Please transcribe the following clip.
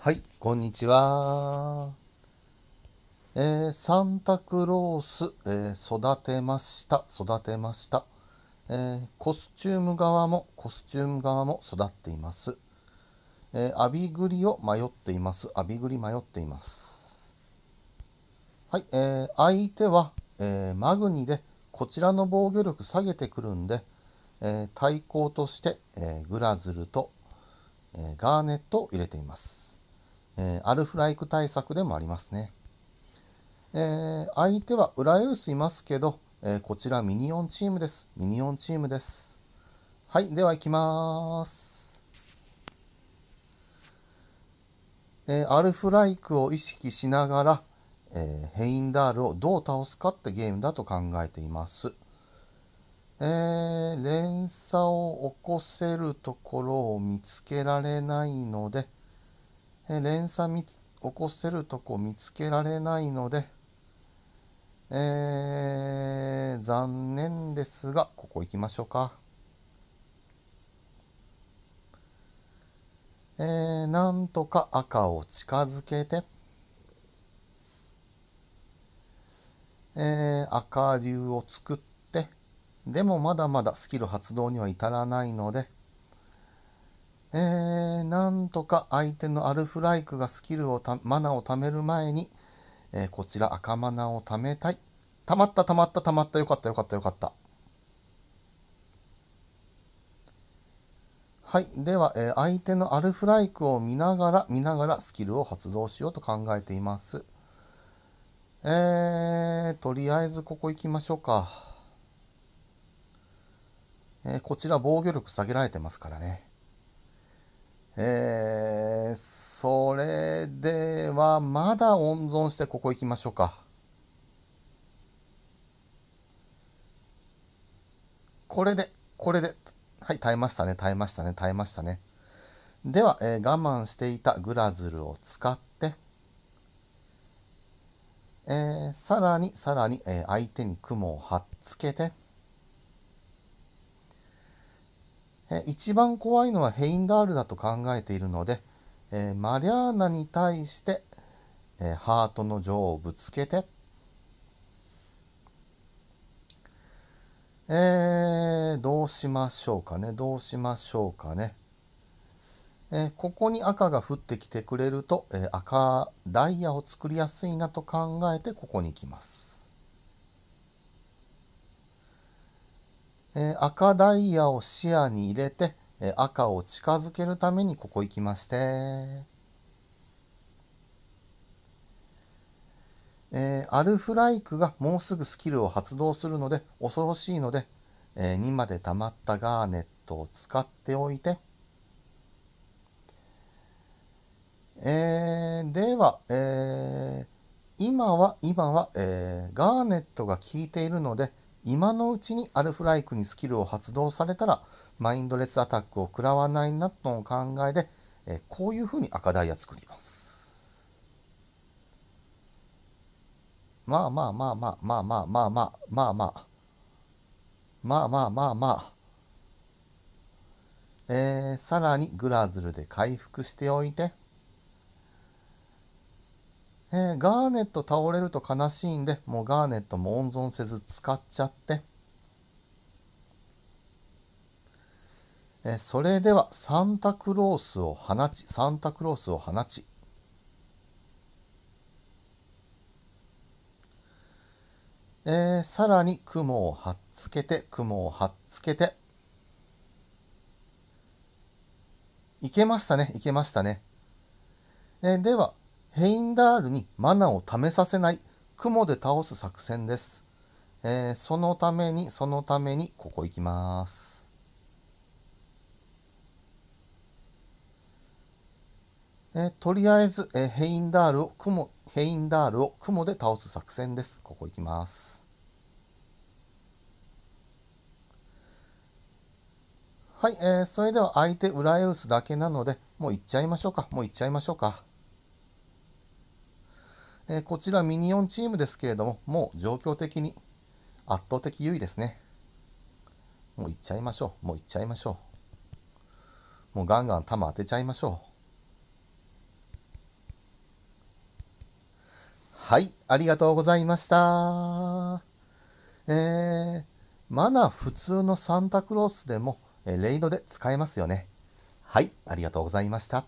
はい、こんにちは。えー、サンタクロース、えー、育てました、育てました。えー、コスチューム側も、コスチューム側も育っています。えー、アビグリを迷っています。アビグリ迷っています。はい、えー、相手は、えー、マグニで、こちらの防御力下げてくるんで、え対抗として、えグラズルと、えガーネットを入れています。えー、アルフライク対策でもありますね。えー、相手はウスいますけど、えー、こちらミニオンチームです。ミニオンチームです。はい、では行きます。えー、アルフライクを意識しながら、えヘインダールをどう倒すかってゲームだと考えています。え連鎖を起こせるところを見つけられないので、連鎖つ起こせるとこ見つけられないので、えー、残念ですが、ここ行きましょうか。えー、なんとか赤を近づけて、えー、赤竜を作って、でもまだまだスキル発動には至らないので、えー、なんとか相手のアルフライクがスキルをた、マナを貯める前に、えー、こちら赤マナを貯めたい。溜まった溜まった溜まった。よかったよかったよかった。はい。では、えー、相手のアルフライクを見ながら、見ながらスキルを発動しようと考えています。えー、とりあえずここ行きましょうか。えー、こちら防御力下げられてますからね。えー、それではまだ温存してここ行きましょうか。これで、これで、はい、耐えましたね、耐えましたね、耐えましたね。では、えー、我慢していたグラズルを使って、えー、さらにさらに、えー、相手に雲を貼っつけて、え一番怖いのはヘインダールだと考えているので、えマリャーナに対して、えハートの女王をぶつけて、えー、どうしましょうかね、どうしましょうかね。えここに赤が降ってきてくれると、え赤ダイヤを作りやすいなと考えてここに来ます。え赤ダイヤを視野に入れて、え赤を近づけるためにここ行きまして、えアルフライクがもうすぐスキルを発動するので恐ろしいので、え2まで溜まったガーネットを使っておいて、えー、では、えー、今は今は、えー、ガーネットが効いているので今のうちにアルフライクにスキルを発動されたらマインドレスアタックを食らわないなとの考えで、えこういうふうに赤ダイヤ作ります。まあまあまあまあまあまあまあまあまあまあまあまあまあまあえー、さらにグラズルで回復しておいて。えー、ガーネット倒れると悲しいんで、もうガーネットも温存せず使っちゃって。えー、それではサンタクロースを放ち、サンタクロースを放ち。えー、さらに雲をはっつけて、雲をはっつけて。いけましたね、いけましたね。えー、では、ヘインダールにマナを貯めさせない雲で倒す作戦です。えー、そのために、そのために、ここ行きます。えー、とりあえず、えー、ヘインダールを雲、ヘインダールを雲で倒す作戦です。ここ行きます。はい、えー、それでは相手裏エウスだけなので、もう行っちゃいましょうか。もう行っちゃいましょうか。えこちらミニオンチームですけれども、もう状況的に圧倒的優位ですね。もういっちゃいましょう。もういっちゃいましょう。もうガンガン弾当てちゃいましょう。はい、ありがとうございました。えー、マナ普通のサンタクロースでも、えレイドで使えますよね。はい、ありがとうございました。